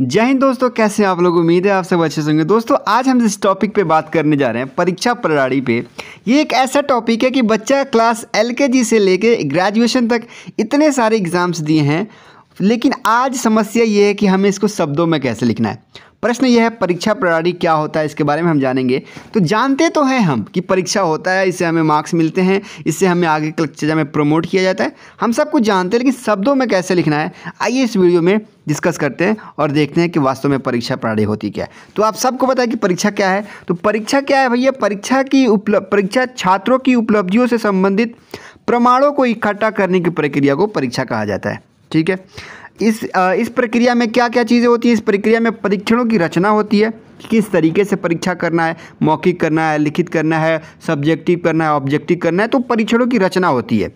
जय हिंद दोस्तों कैसे हैं आप लोग उम्मीद है आप सब अच्छे होंगे दोस्तों आज हम इस टॉपिक पे बात करने जा रहे हैं परीक्षा प्रणाली पे ये एक ऐसा टॉपिक है कि बच्चा क्लास एलकेजी से लेके ग्रेजुएशन तक इतने सारे एग्ज़ाम्स दिए हैं लेकिन आज समस्या ये है कि हमें इसको शब्दों में कैसे लिखना है प्रश्न यह है परीक्षा प्रणाली क्या होता है इसके बारे में हम जानेंगे तो जानते तो हैं हम कि परीक्षा होता है इससे हमें मार्क्स मिलते हैं इससे हमें आगे कक्षा में प्रमोट किया जाता है हम सब कुछ जानते हैं लेकिन शब्दों में कैसे लिखना है आइए इस वीडियो में डिस्कस करते हैं और देखते हैं कि वास्तव में परीक्षा प्रणाली होती क्या है तो आप सबको पता है कि परीक्षा क्या है तो परीक्षा क्या है भैया परीक्षा की उपलब्ध परीक्षा छात्रों की उपलब्धियों से संबंधित प्रमाणों को इकट्ठा करने की प्रक्रिया को परीक्षा कहा जाता है ठीक है इस इस प्रक्रिया में क्या क्या चीज़ें होती हैं इस प्रक्रिया में परीक्षणों की रचना होती है कि किस तरीके से परीक्षा करना है मौखिक करना है लिखित करना है सब्जेक्टिव करना है ऑब्जेक्टिव करना है तो परीक्षणों की रचना होती है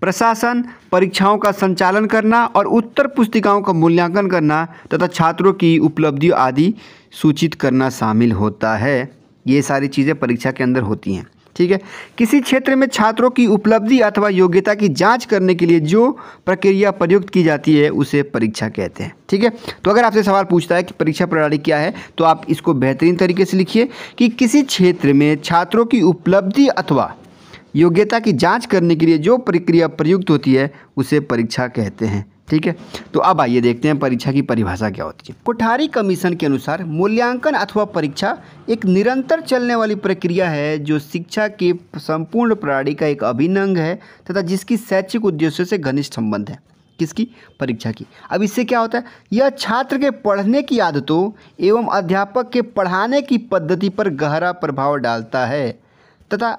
प्रशासन परीक्षाओं का संचालन करना और उत्तर पुस्तिकाओं का मूल्यांकन करना तथा छात्रों की उपलब्धियों आदि सूचित करना शामिल होता है ये सारी चीज़ें परीक्षा के अंदर होती हैं ठीक है किसी क्षेत्र में छात्रों की उपलब्धि अथवा योग्यता की जांच करने के लिए जो प्रक्रिया प्रयुक्त की जाती है उसे परीक्षा कहते हैं ठीक है तो अगर आपसे सवाल पूछता है कि परीक्षा प्रणाली क्या है तो आप इसको बेहतरीन तरीके से लिखिए कि किसी क्षेत्र में छात्रों की उपलब्धि अथवा योग्यता की जांच करने के लिए जो प्रक्रिया प्रयुक्त होती है उसे परीक्षा कहते हैं ठीक है तो अब आइए देखते हैं परीक्षा की परिभाषा क्या होती है कोठारी कमीशन के अनुसार मूल्यांकन अथवा परीक्षा एक निरंतर चलने वाली प्रक्रिया है जो शिक्षा के संपूर्ण प्रणाली का एक अभिन्न अंग है तथा जिसकी शैक्षिक उद्देश्य से घनिष्ठ संबंध है किसकी परीक्षा की अब इससे क्या होता है यह छात्र के पढ़ने की आदतों एवं अध्यापक के पढ़ाने की पद्धति पर गहरा प्रभाव डालता है तथा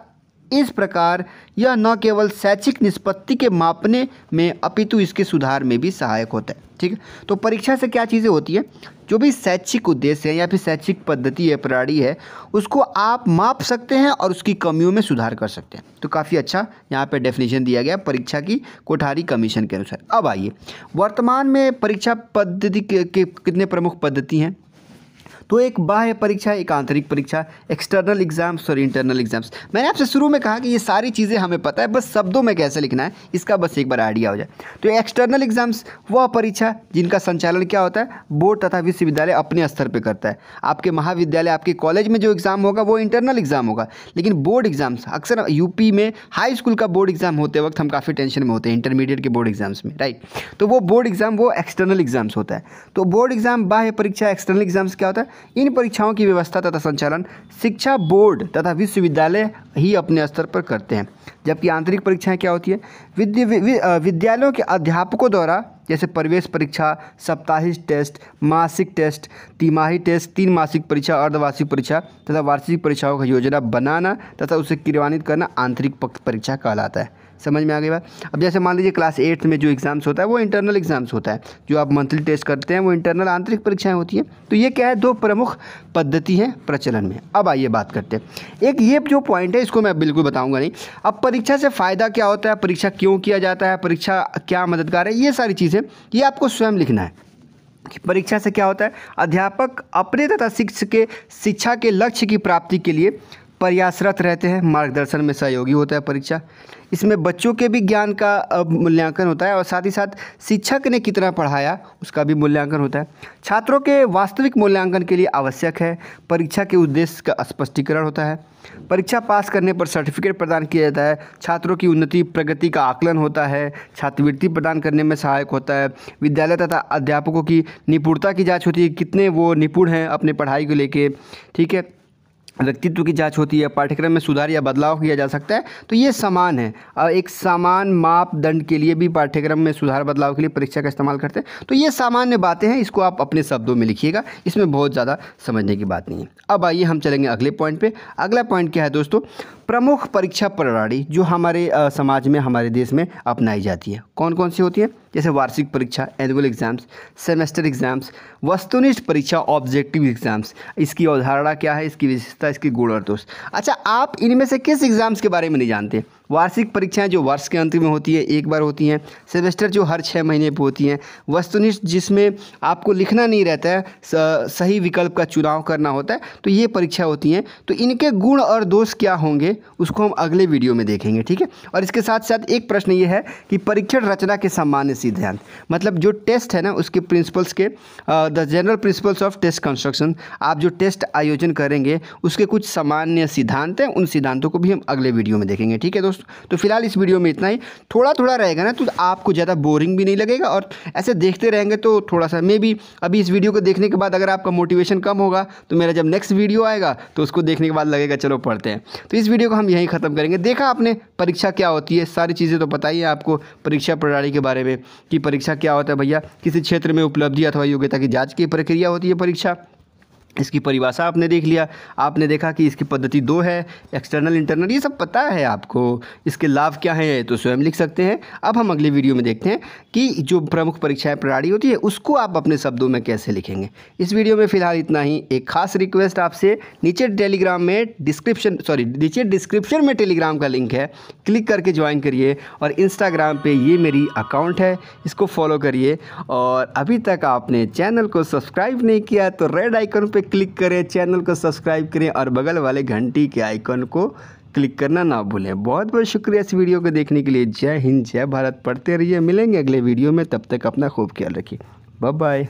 इस प्रकार यह न केवल शैक्षिक निष्पत्ति के मापने में अपितु इसके सुधार में भी सहायक होता है ठीक है तो परीक्षा से क्या चीज़ें होती है जो भी शैक्षिक उद्देश्य है या फिर शैक्षिक पद्धति है प्रणाली है उसको आप माप सकते हैं और उसकी कमियों में सुधार कर सकते हैं तो काफ़ी अच्छा यहाँ पर डेफिनेशन दिया गया परीक्षा की कोठारी कमीशन के अनुसार अब आइए वर्तमान में परीक्षा पद्धति के, के कितने प्रमुख पद्धति हैं तो एक बाह्य परीक्षा एक आंतरिक परीक्षा एक्सटर्नल एग्जाम्स और इंटरनल एग्जाम्स मैंने आपसे शुरू में कहा कि ये सारी चीज़ें हमें पता है बस शब्दों में कैसे लिखना है इसका बस एक बार आइडिया हो जाए तो एक्सटर्नल एग्जाम्स वह परीक्षा जिनका संचालन क्या होता है बोर्ड तथा विश्वविद्यालय अपने स्तर पर करता है आपके महाविद्यालय आपके कॉलेज में जो एग्ज़ाम होगा वो इंटरनल एग्ज़ाम होगा लेकिन बोर्ड एग्ज़ाम्स अक्सर यूपी में हाई स्कूल का बोर्ड एग्ज़ाम होते वक्त हम काफ़ी टेंशन में होते हैं इंटरमीडिएट के बोर्ड एग्ज़ाम्स में राइट तो वो बोर्ड एग्ज़ाम वो एक्सटर्नल एग्ज़ाम्स होता है तो बोर्ड एग्ज़ाम बाह्य परीक्षा एक्सटर्नल एग्ज़ाम्स क्या होता है साथ इन परीक्षाओं की व्यवस्था तथा संचालन शिक्षा बोर्ड तथा विश्वविद्यालय ही अपने स्तर पर करते हैं जबकि आंतरिक परीक्षाएं क्या होती है विद्य, वि, विद्यालयों के अध्यापकों द्वारा जैसे प्रवेश परीक्षा साप्ताहिक टेस्ट मासिक टेस्ट तिमाही टेस्ट तीन मासिक परीक्षा अर्धवार्षिक परीक्षा तथा वार्षिक परीक्षाओं का योजना बनाना तथा उसे क्रियान्वित करना आंतरिक परीक्षा कहलाता है समझ में आ गई बात अब जैसे मान लीजिए क्लास एट्थ में जो एग्ज़ाम्स होता है वो इंटरनल एग्ज़ाम्स होता है जो आप मंथली टेस्ट करते हैं वो इंटरनल आंतरिक परीक्षाएँ होती हैं तो ये क्या है दो प्रमुख पद्धति हैं प्रचलन में अब आइए बात करते हैं एक ये जो पॉइंट है इसको मैं बिल्कुल बताऊँगा नहीं अब परीक्षा से फ़ायदा क्या होता है परीक्षा क्यों किया जाता है परीक्षा क्या मददगार है ये सारी चीज़ें ये आपको स्वयं लिखना है कि परीक्षा से क्या होता है अध्यापक अपने तथा शिक्षक के शिक्षा के लक्ष्य की प्राप्ति के लिए प्रयासरत रहते हैं मार्गदर्शन में सहयोगी होता है परीक्षा इसमें बच्चों के भी ज्ञान का मूल्यांकन होता है और साथ ही साथ शिक्षक ने कितना पढ़ाया उसका भी मूल्यांकन होता है छात्रों के वास्तविक मूल्यांकन के लिए आवश्यक है परीक्षा के उद्देश्य का स्पष्टीकरण होता है परीक्षा पास करने पर सर्टिफिकेट प्रदान किया जाता है छात्रों की उन्नति प्रगति का आकलन होता है छात्रवृत्ति प्रदान करने में सहायक होता है विद्यालय तथा अध्यापकों की निपुणता की जाँच होती है कितने वो निपुण हैं अपने पढ़ाई को लेकर ठीक है व्यक्तित्व की जांच होती है पाठ्यक्रम में सुधार या बदलाव किया जा सकता है तो ये समान है और एक समान मापदंड के लिए भी पाठ्यक्रम में सुधार बदलाव के लिए परीक्षा का इस्तेमाल करते हैं तो ये सामान्य बातें हैं इसको आप अपने शब्दों में लिखिएगा इसमें बहुत ज़्यादा समझने की बात नहीं है अब आइए हम चलेंगे अगले पॉइंट पर अगला पॉइंट क्या है दोस्तों प्रमुख परीक्षा प्रणाली जो हमारे समाज में हमारे देश में अपनाई जाती है कौन कौन सी होती है जैसे वार्षिक परीक्षा एनुअल एग्ज़ाम्स सेमेस्टर एग्ज़ाम्स वस्तुनिष्ठ परीक्षा ऑब्जेक्टिव एग्ज़ाम्स इसकी अवधारणा क्या है इसकी विशेषता इसकी गुण और दोष अच्छा आप इनमें से किस एग्ज़ाम्स के बारे में नहीं जानते वार्षिक परीक्षाएं जो वर्ष के अंत में होती है एक बार होती हैं सेमेस्टर जो हर छः महीने पर होती हैं वस्तुनिष्ठ जिसमें आपको लिखना नहीं रहता है सही विकल्प का चुनाव करना होता है तो ये परीक्षा होती हैं तो इनके गुण और दोष क्या होंगे उसको हम अगले वीडियो में देखेंगे ठीक है और इसके साथ साथ एक प्रश्न ये है कि परीक्षण रचना के सामान्य सिद्धांत मतलब जो टेस्ट है ना उसके प्रिंसिपल्स के the general principles of test construction आप जो टेस्ट आयोजन करेंगे उसके कुछ सामान्य सिद्धांत हैं उन सिद्धांतों को भी हम अगले वीडियो में देखेंगे ठीक है दोस्तों दोस्तों तो फिलहाल इस वीडियो में इतना ही थोड़ा थोड़ा रहेगा ना तो आपको ज़्यादा बोरिंग भी नहीं लगेगा और ऐसे देखते रहेंगे तो थोड़ा सा मे भी अभी इस वीडियो को देखने के बाद अगर आपका मोटिवेशन कम होगा तो मेरा जब नेक्स्ट वीडियो आएगा तो उसको देखने के बाद लगेगा चलो पढ़ते हैं तो इस वीडियो को हम यहीं ख़त्म करेंगे देखा आपने परीक्षा क्या होती है सारी चीज़ें तो पता ही है आपको परीक्षा प्रणाली के बारे में कि परीक्षा क्या होता है भैया किसी क्षेत्र में उपलब्धि अथवा योग्यता की जाँच की प्रक्रिया होती है परीक्षा इसकी परिभाषा आपने देख लिया आपने देखा कि इसकी पद्धति दो है एक्सटर्नल इंटरनल ये सब पता है आपको इसके लाभ क्या हैं तो स्वयं लिख सकते हैं अब हम अगले वीडियो में देखते हैं कि जो प्रमुख परीक्षाएं प्रणाली होती है उसको आप अपने शब्दों में कैसे लिखेंगे इस वीडियो में फिलहाल इतना ही एक खास रिक्वेस्ट आपसे नीचे टेलीग्राम में डिस्क्रिप्शन सॉरी नीचे डिस्क्रिप्शन में टेलीग्राम का लिंक है क्लिक करके ज्वाइन करिए और इंस्टाग्राम पर ये मेरी अकाउंट है इसको फॉलो करिए और अभी तक आपने चैनल को सब्सक्राइब नहीं किया तो रेड आइकन पर क्लिक करें चैनल को सब्सक्राइब करें और बगल वाले घंटी के आइकन को क्लिक करना ना भूलें बहुत बहुत शुक्रिया इस वीडियो को देखने के लिए जय हिंद जय भारत पढ़ते रहिए मिलेंगे अगले वीडियो में तब तक अपना खूब ख्याल रखिए बाय बाय